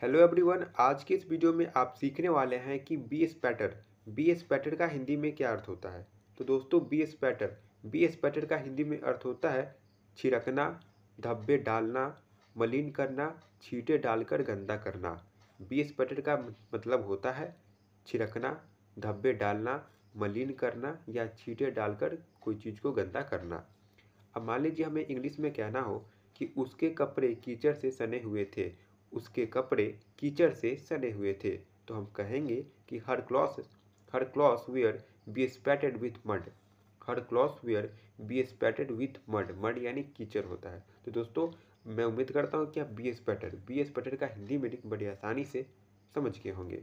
hello everyone आज की इस वीडियो में आप सीखने वाले हैं कि bespatter bespatter का हिंदी में क्या अर्थ होता है तो दोस्तों bespatter bespatter का हिंदी में अर्थ होता है छिड़कना धब्बे डालना मलिन करना छीटे डालकर गंदा करना बी एस पैटर का मतलब होता है छिड़कना धब्बे डालना मलिन करना या छीटे डालकर कोई चीज़ को गंदा करना अब मान लीजिए हमें इंग्लिश में कहना हो कि उसके कपड़े कीचड़ से सने हुए थे उसके कपड़े कीचड़ से सने हुए थे तो हम कहेंगे कि her clothes her clothes were bespattered with mud her clothes were bespattered with mud mud यानी कीचड़ होता है तो दोस्तों मैं उम्मीद करता हूँ कि आप bespatter bespatter का हिंदी मीनिंग बड़ी आसानी से समझ गए होंगे